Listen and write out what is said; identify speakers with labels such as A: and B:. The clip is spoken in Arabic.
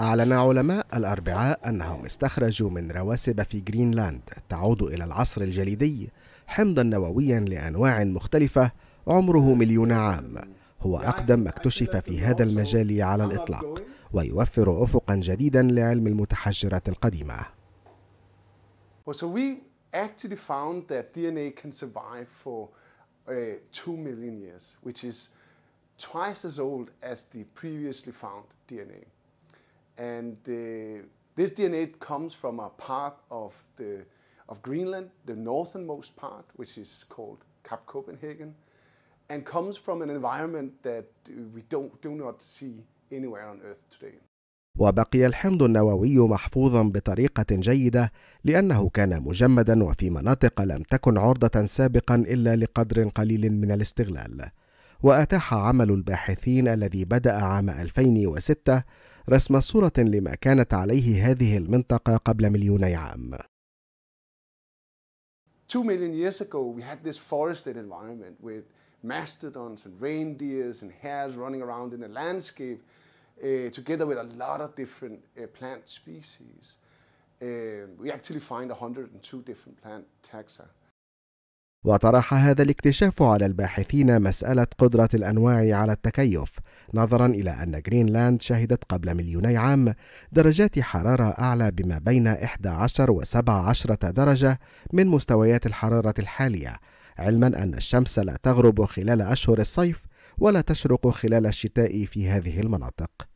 A: أعلن علماء الأربعاء أنهم استخرجوا من رواسب في جرينلاند تعود إلى العصر الجليدي حمضا نوويا لأنواع مختلفة عمره مليون عام هو أقدم ما اكتشف في هذا المجال على الإطلاق ويوفر أفقا جديدا لعلم المتحجرات القديمة
B: So we actually found that DNA can survive for uh, million years, which is twice as old as the previously found DNA. And uh, this DNA comes from a part of, the, of Greenland, the northernmost part, which is called Cap Copenhagen, and comes from an environment that we don't, do not see anywhere on Earth today.
A: وبقي الحمض النووي محفوظا بطريقة جيدة لأنه كان مجمدا وفي مناطق لم تكن عرضة سابقا إلا لقدر قليل من الاستغلال. وأتاح عمل الباحثين الذي بدأ عام 2006 رسم صورة لما كانت عليه هذه المنطقة قبل مليوني عام.
B: Two million years ago we had this forested environment with mastodons and reindeers and hares running around in the landscape uh, together with a lot of different uh, plant species. Uh, we actually find 102 different plant taxa.
A: وطرح هذا الاكتشاف على الباحثين مسألة قدرة الأنواع على التكيف، نظرا إلى أن جرينلاند شهدت قبل مليوني عام درجات حرارة أعلى بما بين 11 و 17 درجة من مستويات الحرارة الحالية، علما أن الشمس لا تغرب خلال أشهر الصيف ولا تشرق خلال الشتاء في هذه المناطق.